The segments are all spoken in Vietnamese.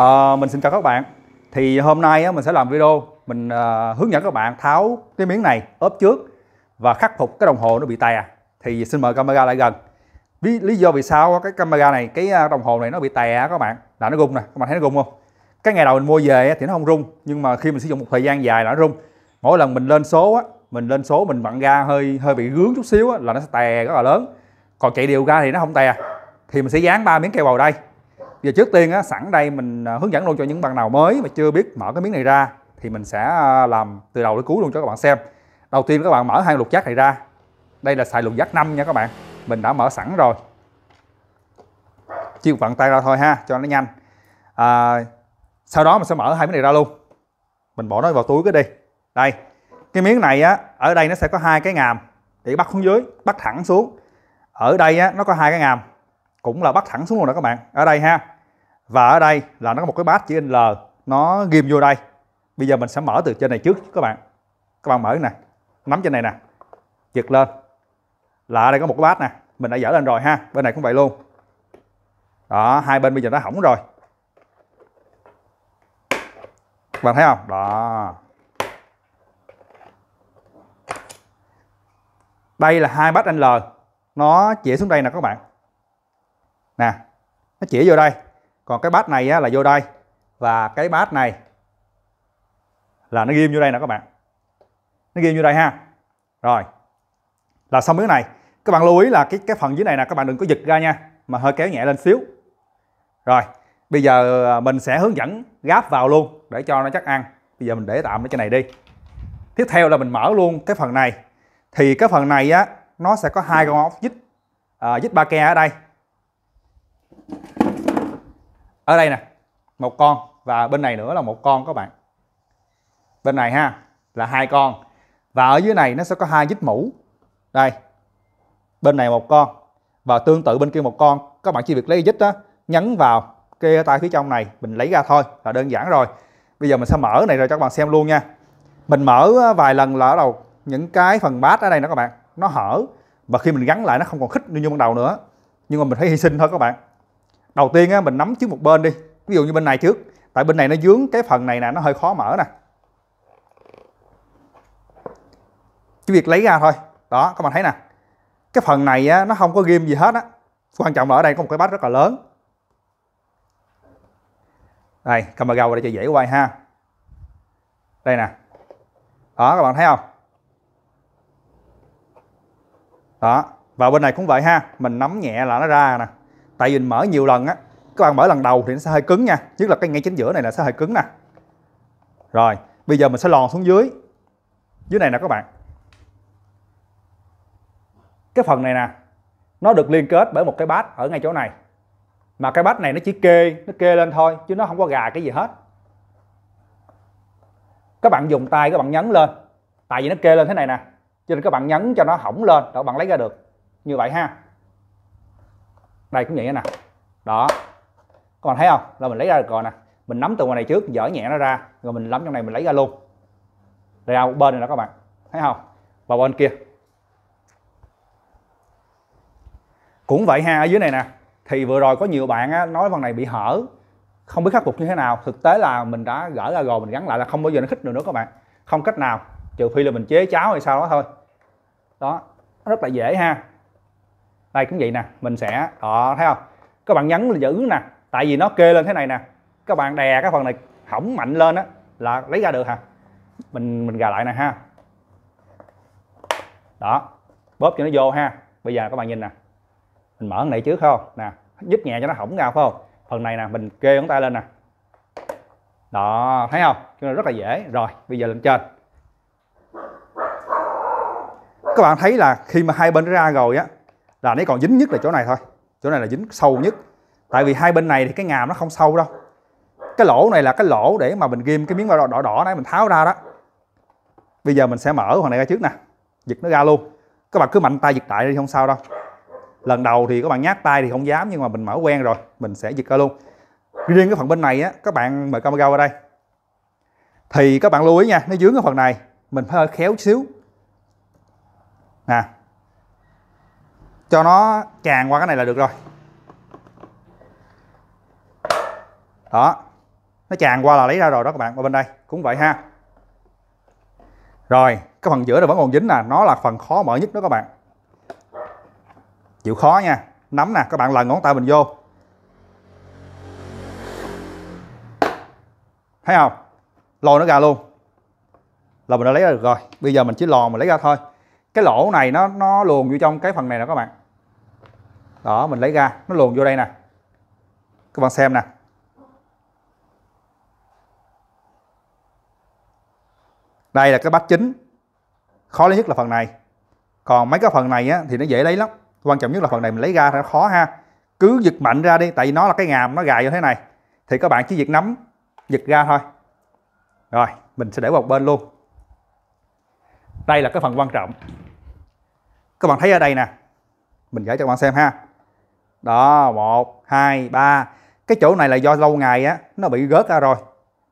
à, Mình xin chào các bạn Thì hôm nay á, mình sẽ làm video Mình à, hướng dẫn các bạn tháo cái miếng này ốp trước Và khắc phục cái đồng hồ nó bị tè Thì xin mời camera lại gần Lý, lý do vì sao cái camera này Cái ờ, đồng hồ này nó bị tè các bạn Là nó rung nè, các bạn thấy nó rung không Cái ngày đầu mình mua về thì nó không rung Nhưng mà khi mình sử dụng một thời gian dài là nó rung Mỗi lần mình lên số á mình lên số mình vặn ga hơi hơi bị gướng chút xíu á, là nó sẽ tè rất là lớn còn chạy đều ga thì nó không tè thì mình sẽ dán ba miếng keo vào đây Giờ trước tiên á, sẵn đây mình à, hướng dẫn luôn cho những bạn nào mới mà chưa biết mở cái miếng này ra thì mình sẽ à, làm từ đầu đến cuối luôn cho các bạn xem. Đầu tiên các bạn mở hai lục giác này ra. Đây là xài lục giác 5 nha các bạn. Mình đã mở sẵn rồi. chiêu vặn tay ra thôi ha cho nó nhanh. À, sau đó mình sẽ mở hai miếng này ra luôn. Mình bỏ nó vào túi cái đi. Đây. Cái miếng này á ở đây nó sẽ có hai cái ngàm để bắt xuống dưới, bắt thẳng xuống. Ở đây á nó có hai cái ngàm cũng là bắt thẳng xuống luôn rồi các bạn ở đây ha và ở đây là nó có một cái bát chữ L nó ghim vô đây bây giờ mình sẽ mở từ trên này trước các bạn các bạn mở nè nắm trên này nè giật lên là ở đây có một cái bát nè mình đã dở lên rồi ha bên này cũng vậy luôn đó hai bên bây giờ nó hỏng rồi các bạn thấy không đó đây là hai bát L nó chỉ xuống đây nè các bạn nè nó chỉ vô đây còn cái bát này á, là vô đây và cái bát này là nó ghim vô đây nè các bạn nó ghim vô đây ha rồi là xong miếng này các bạn lưu ý là cái cái phần dưới này nè các bạn đừng có giật ra nha mà hơi kéo nhẹ lên xíu rồi bây giờ à, mình sẽ hướng dẫn gáp vào luôn để cho nó chắc ăn bây giờ mình để tạm cái trên này đi tiếp theo là mình mở luôn cái phần này thì cái phần này á nó sẽ có hai con ốc dít à, dít ba ke ở đây ở đây nè một con và bên này nữa là một con các bạn bên này ha là hai con và ở dưới này nó sẽ có hai dít mũ đây bên này một con và tương tự bên kia một con các bạn chỉ việc lấy dít đó nhấn vào cái tay phía trong này mình lấy ra thôi là đơn giản rồi bây giờ mình sẽ mở này rồi cho các bạn xem luôn nha mình mở ờ, vài lần là ở đầu những cái phần bát ở đây đó các bạn nó hở và khi mình gắn lại nó không còn khích như ban đầu nữa nhưng mà mình thấy hy sinh thôi các bạn đầu tiên á, mình nắm trước một bên đi ví dụ như bên này trước tại bên này nó dướng cái phần này nè nó hơi khó mở nè cái việc lấy ra thôi đó các bạn thấy nè cái phần này á, nó không có ghim gì hết á quan trọng là ở đây có một cái bát rất là lớn đây camera qua đây cho dễ quay ha đây nè đó các bạn thấy không đó và bên này cũng vậy ha mình nắm nhẹ là nó ra nè tại vì mình mở nhiều lần á các bạn mở lần đầu thì nó sẽ hơi cứng nha nhất là cái ngay chính giữa này là sẽ hơi cứng nè rồi bây giờ mình sẽ lòn xuống dưới dưới này nè các bạn cái phần này nè nó được liên kết bởi một cái bát ở ngay chỗ này mà cái bát này nó chỉ kê nó kê lên thôi chứ nó không có gà cái gì hết các bạn dùng tay các bạn nhấn lên tại vì nó kê lên thế này nè cho nên các bạn nhấn cho nó hỏng lên để các bạn lấy ra được như vậy ha đây cũng vậy nè đó các bạn thấy không là mình lấy ra được rồi nè mình nắm từ ngoài này trước dở nhẹ nó ra rồi mình nắm trong này mình lấy ra luôn đây ra một bên này đó các bạn thấy không và bên kia cũng vậy ha ở dưới này nè thì vừa rồi có nhiều bạn á, nói phần này bị hở không biết khắc phục như thế nào thực tế là mình đã gỡ ra rồi mình gắn lại là không bao giờ nó khích được nữa các bạn không cách nào trừ phi là mình chế cháo hay sao đó thôi đó rất là dễ ha đây cũng vậy nè mình sẽ đó ờ, thấy không các bạn nhấn là giữ nè tại vì nó kê lên thế này nè các bạn đè cái phần này hỏng mạnh lên á là lấy ra được hả mình mình gà lại nè ha đó bóp cho nó vô ha bây giờ các bạn nhìn nè mình mở cái này trước không nè giúp nhẹ cho nó hỏng ra phải không phần này nè mình kê ngón tay lên nè đó thấy không cho nên rất là dễ rồi bây giờ lên trên các bạn thấy là khi mà hai bên ra rồi á là nó còn dính nhất là chỗ này thôi chỗ này là dính sâu nhất tại vì hai bên này thì cái ngàm nó không sâu đâu cái lỗ này là cái lỗ để mà mình ghim cái miếng vải đỏ đỏ, đỏ nãy mình tháo ra đó bây giờ mình sẽ mở hoàng này ra trước nè giật nó ra luôn các bạn cứ mạnh tay giật đại đi không sao đâu lần đầu thì các bạn nhát tay thì không dám nhưng mà mình mở quen rồi mình sẽ giật ra luôn riêng cái phần bên này á các bạn mời camera qua đây thì các bạn lưu ý nha nó dướng cái phần này mình phải hơi khéo xíu nè cho nó tràn qua cái này là được rồi đó nó tràn qua là lấy ra rồi đó các bạn qua bên đây cũng vậy ha rồi cái phần giữa này vẫn còn dính nè nó là phần khó mở nhất đó các bạn chịu khó nha nắm nè các bạn lần ngón tay mình vô thấy không lò nó ra luôn là mình đã lấy ra được rồi bây giờ mình chỉ lò mình lấy ra thôi cái lỗ này nó nó luồn vô trong cái phần này nè các bạn đó mình lấy ra nó luồn vô đây nè các bạn xem nè đây là cái bát chính khó lấy nhất là phần này còn mấy cái phần này á, thì nó dễ lấy lắm quan trọng nhất là phần này mình lấy ra nó khó ha cứ giật mạnh ra đi tại vì nó là cái ngàm nó gài như thế này thì các bạn chỉ giật nắm giật ra thôi rồi mình sẽ để một bên luôn đây là cái phần quan trọng các bạn thấy ở đây nè mình gửi cho các bạn xem ha đó một hai ba cái chỗ này là do lâu ngày á nó bị gớt ra rồi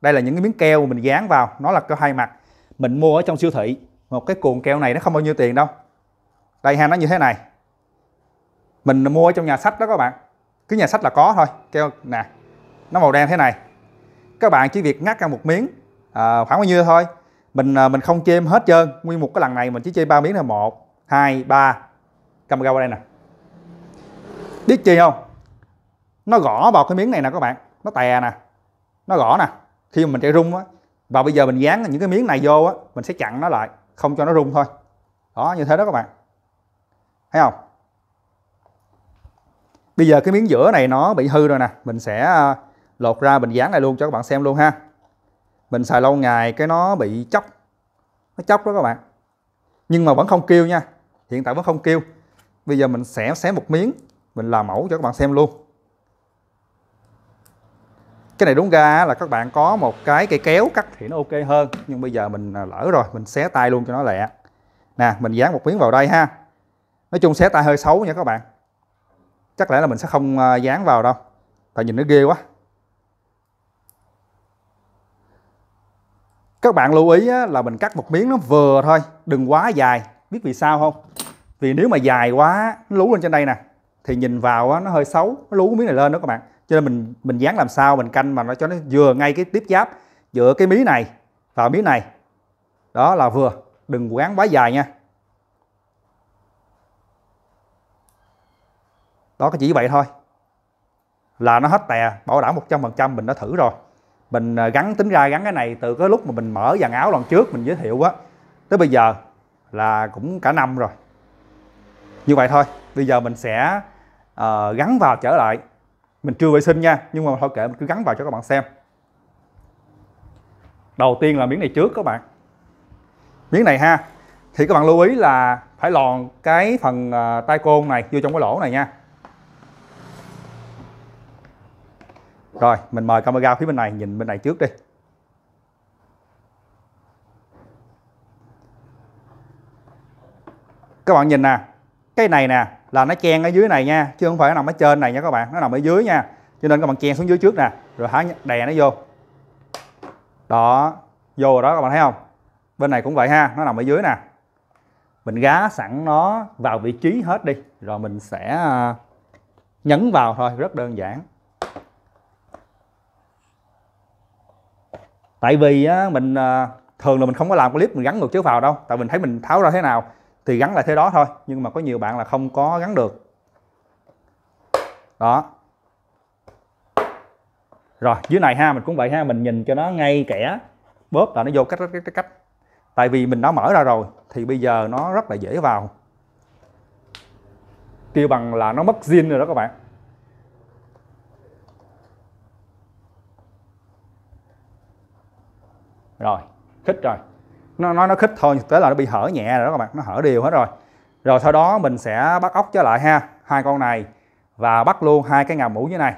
đây là những cái miếng keo mình dán vào nó là cái hai mặt mình mua ở trong siêu thị một cái cuộn keo này nó không bao nhiêu tiền đâu đây ha nó như thế này mình mua ở trong nhà sách đó các bạn cứ nhà sách là có thôi keo nè nó màu đen thế này các bạn chỉ việc ngắt ra một miếng à, khoảng bao nhiêu thôi mình à, mình không chêm hết trơn nguyên một cái lần này mình chỉ chêm ba miếng là một hai ba camera qua đây nè biết chi không nó gõ vào cái miếng này nè các bạn nó tè nè nó gõ nè khi mà mình chạy rung á và bây giờ mình dán những cái miếng này vô á mình sẽ chặn nó lại không cho nó rung thôi đó như thế đó các bạn thấy không bây giờ cái miếng giữa này nó bị hư rồi nè mình sẽ à, lột ra mình dán lại luôn cho các bạn xem luôn ha mình xài lâu ngày cái nó bị chóc nó chóc đó các bạn nhưng mà vẫn không kêu nha hiện tại vẫn không kêu bây giờ mình sẽ xé một miếng mình làm mẫu cho các bạn xem luôn cái này đúng ra là các bạn có một cái cây kéo cắt thì nó ok hơn nhưng bây giờ mình à, lỡ rồi mình xé tay luôn cho nó lẹ nè mình dán một miếng vào đây ha nói chung xé tay hơi xấu nha các bạn chắc lẽ là mình sẽ không à, dán vào đâu tại nhìn nó ghê quá các bạn lưu ý là mình cắt một miếng nó vừa thôi đừng quá dài biết vì sao không vì nếu mà dài quá nó lú lên trên đây nè thì nhìn vào nó hơi xấu nó lú miếng này lên đó các bạn cho nên mình mình dán làm sao mình canh mà nó cho nó vừa ngay cái tiếp giáp giữa cái mí này và mí này đó là vừa đừng quán quá dài nha đó chỉ vậy thôi là nó hết tè bảo đảm 100% mình đã thử rồi mình à, gắn tính ra gắn cái này từ cái lúc mà mình mở dàn áo lần trước mình giới thiệu á tới bây giờ là cũng cả năm rồi như vậy thôi bây giờ mình sẽ uh, gắn vào trở lại mình chưa vệ sinh nha nhưng mà thôi kệ mình cứ gắn vào cho các bạn xem đầu tiên là miếng này trước các bạn miếng này ha thì các bạn lưu ý là phải lòn cái phần uh, tay côn này vô trong cái lỗ này nha rồi mình mời camera phía bên này nhìn bên này trước đi các bạn nhìn nè cái này nè là nó chen ở dưới này nha chứ không phải nó nằm ở trên này nha các bạn nó nằm ở dưới nha cho nên các bạn chen xuống dưới trước nè rồi hả đè nó vô đó vô rồi đó các bạn thấy không bên này cũng vậy ha nó nằm ở dưới nè mình gá sẵn nó vào vị trí hết đi rồi mình sẽ à, nhấn vào thôi rất đơn giản tại vì á, mình à, thường là mình không có làm clip mình gắn ngược chứa vào đâu tại mình thấy mình tháo ra thế nào thì gắn lại thế đó thôi nhưng mà có nhiều bạn là không có gắn được đó rồi dưới này ha mình cũng vậy ha mình nhìn cho nó ngay kẻ bóp là nó vô cách cách cách tại vì mình đã mở ra rồi thì bây giờ nó rất là dễ vào tiêu bằng là nó mất zin rồi đó các bạn rồi khích rồi nó nó nó khích thôi thực tế là nó bị hở nhẹ rồi đó các bạn nó hở đều hết rồi rồi sau đó mình sẽ bắt ốc trở lại ha hai con này và bắt luôn hai cái ngàm mũ như này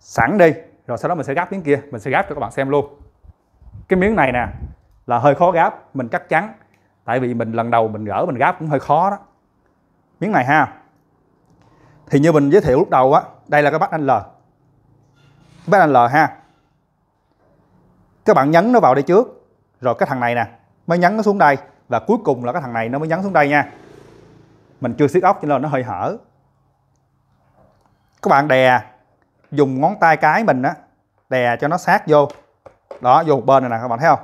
sẵn đi rồi sau đó mình sẽ gáp miếng kia mình sẽ gáp cho các bạn xem luôn cái miếng này nè là hơi khó gáp mình chắc chắn tại vì mình lần đầu mình gỡ mình gáp cũng hơi khó đó miếng này ha thì như mình giới thiệu lúc đầu á đây là cái bát anh L bát anh L ha các bạn nhấn nó vào đây trước rồi cái thằng này nè mới nhấn nó xuống đây và cuối cùng là cái thằng này nó mới nhấn xuống đây nha mình chưa siết ốc cho nên nó hơi hở các bạn đè dùng ngón tay cái mình á đè cho nó sát vô đó vô một bên này nè các bạn thấy không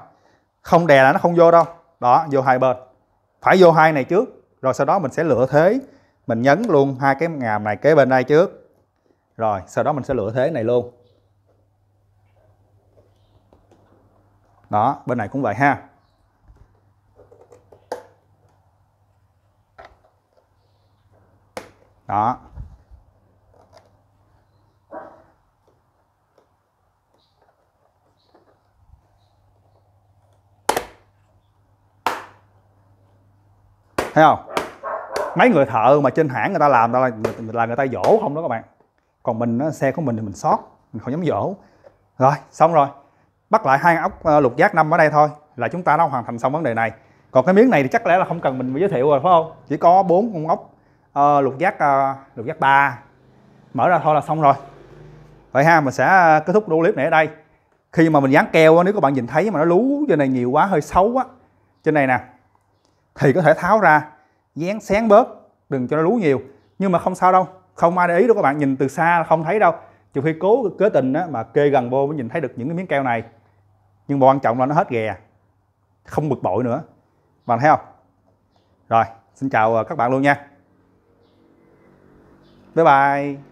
không đè là nó không vô đâu đó vô hai bên phải vô hai này trước rồi sau đó mình sẽ lựa thế mình nhấn luôn hai cái ngàm này kế bên đây trước rồi sau đó mình sẽ lựa thế này luôn đó bên này cũng vậy ha đó thấy không mấy người thợ mà trên hãng người ta làm là, là người ta dỗ không đó các bạn còn mình xe của mình thì mình sót mình không dám dỗ rồi xong rồi bắt lại hai ốc ờ, lục giác năm ở đây thôi là chúng ta đã hoàn thành xong vấn đề này còn cái miếng này thì chắc lẽ là không cần mình giới thiệu rồi phải không chỉ có bốn con ốc uh, lục giác uh, lục giác ba mở ra thôi là xong rồi vậy ha mình sẽ kết thúc đô clip này ở đây khi mà mình dán keo nếu các bạn nhìn thấy mà nó lú trên này nhiều quá hơi xấu quá trên này nè thì có thể tháo ra dán sáng bớt đừng cho nó lú nhiều nhưng mà không sao đâu không ai để ý đâu các bạn nhìn từ xa không thấy đâu trừ khi cố kế tình á, mà kê gần vô mới nhìn thấy được những cái miếng keo này nhưng mà quan trọng là nó hết ghè không bực bội nữa bạn thấy không rồi xin chào ờ, các bạn luôn nha bye bye